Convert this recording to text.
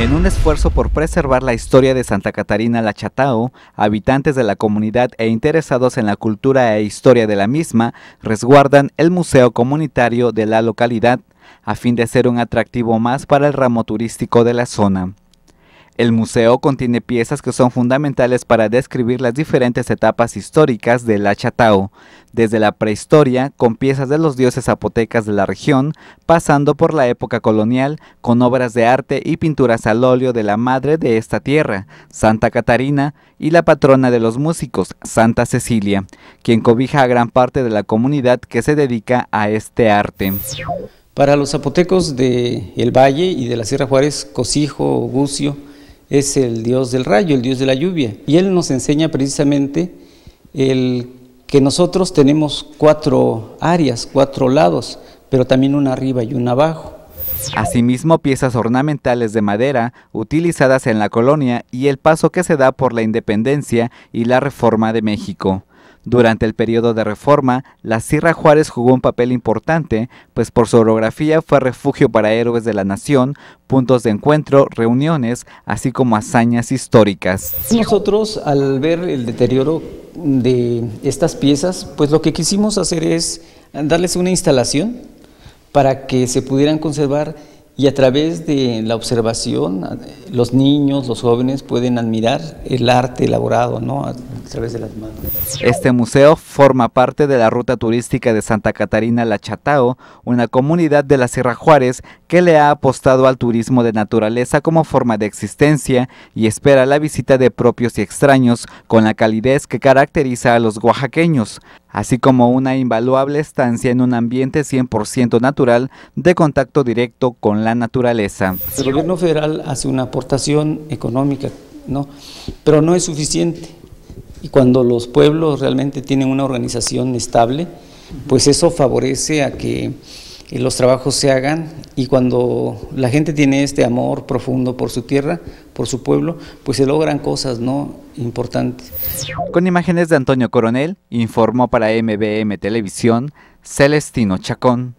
En un esfuerzo por preservar la historia de Santa Catarina la Chatao, habitantes de la comunidad e interesados en la cultura e historia de la misma resguardan el Museo Comunitario de la localidad, a fin de ser un atractivo más para el ramo turístico de la zona. El museo contiene piezas que son fundamentales para describir las diferentes etapas históricas del Achatao, desde la prehistoria, con piezas de los dioses zapotecas de la región, pasando por la época colonial, con obras de arte y pinturas al óleo de la madre de esta tierra, Santa Catarina, y la patrona de los músicos, Santa Cecilia, quien cobija a gran parte de la comunidad que se dedica a este arte. Para los zapotecos de El Valle y de la Sierra Juárez, Cosijo, Gucio, es el Dios del rayo, el Dios de la lluvia. Y Él nos enseña precisamente el que nosotros tenemos cuatro áreas, cuatro lados, pero también una arriba y una abajo. Asimismo, piezas ornamentales de madera utilizadas en la colonia y el paso que se da por la independencia y la reforma de México. Durante el periodo de reforma, la Sierra Juárez jugó un papel importante, pues por su orografía fue refugio para héroes de la nación, puntos de encuentro, reuniones, así como hazañas históricas. Nosotros, al ver el deterioro de estas piezas, pues lo que quisimos hacer es darles una instalación para que se pudieran conservar y a través de la observación, los niños, los jóvenes pueden admirar el arte elaborado ¿no? a través de las manos. Este museo forma parte de la ruta turística de Santa Catarina La Chatao, una comunidad de la Sierra Juárez que le ha apostado al turismo de naturaleza como forma de existencia y espera la visita de propios y extraños con la calidez que caracteriza a los oaxaqueños así como una invaluable estancia en un ambiente 100% natural de contacto directo con la naturaleza. El gobierno federal hace una aportación económica, ¿no? pero no es suficiente. Y cuando los pueblos realmente tienen una organización estable, pues eso favorece a que los trabajos se hagan y cuando la gente tiene este amor profundo por su tierra, por su pueblo, pues se logran cosas no importantes. Con imágenes de Antonio Coronel, informó para MBM Televisión Celestino Chacón.